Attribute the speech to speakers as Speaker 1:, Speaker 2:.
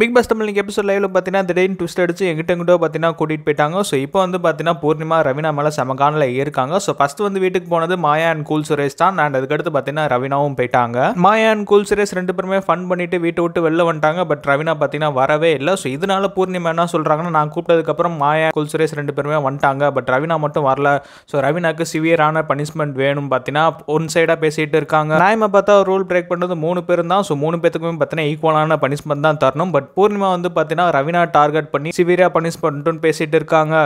Speaker 1: big pass Tamil நீங்கள் episode லைவில் பார்த்தீங்கன்னா திடீர்னு ட்விஸ்ட் அடிச்சு எங்கிட்ட எங்கிட்ட பார்த்தீங்கன்னா கூட்டிகிட்டு போயிட்டாங்க ஸோ இப்போ வந்து பார்த்தீங்கன்னா பூர்ணிமா ரவினா மேலே சமகானில் இருக்காங்க ஸோ ஃபஸ்ட் வந்து வீட்டுக்கு போனது மாயா அண்ட் கூல் சுரேஷ் தான் அண்ட் அதுக்கடுத்து பார்த்தீங்கன்னா ரவினாவும் போயிட்டாங்க மாயா அண்ட் கூல் சுரேஷ் ரெண்டு பேருமே ஃபன் பண்ணிட்டு வீட்டை விட்டு வெளில வந்துட்டாங்க பட் ரவினா பார்த்தீங்கன்னா வரவே இல்லை ஸோ இதனால பூர்ணிமா என்ன சொல்கிறாங்கன்னா நான் கூப்பிட்டதுக்கப்புறம் மாயா கூல் சுரேஷ் ரெண்டு பேருமே வந்துட்டாங்க பட் ரவினா மட்டும் வரல ஸோ ரவினாக்கு சிவியரான பனிஷ்மெண்ட் வேணும் பார்த்தீங்கன்னா ஒன் சைடாக பேசிகிட்டு இருக்காங்க நாயமை பார்த்தா ரூல் பிரேக் பண்ணுறது மூணு பேரும் தான் ஸோ மூணு பேத்துக்குமே பார்த்தீங்கன்னா ஈக்குவலான பனிஷ்மெண்ட் தான் தரணும் பட் பட் பூர்ணிமா வந்து பார்த்தீங்கன்னா ரவினா டார்கெட் பண்ணி சிவியரா பனிஷ் பண்ணுன்னு பேசிட்டு இருக்காங்க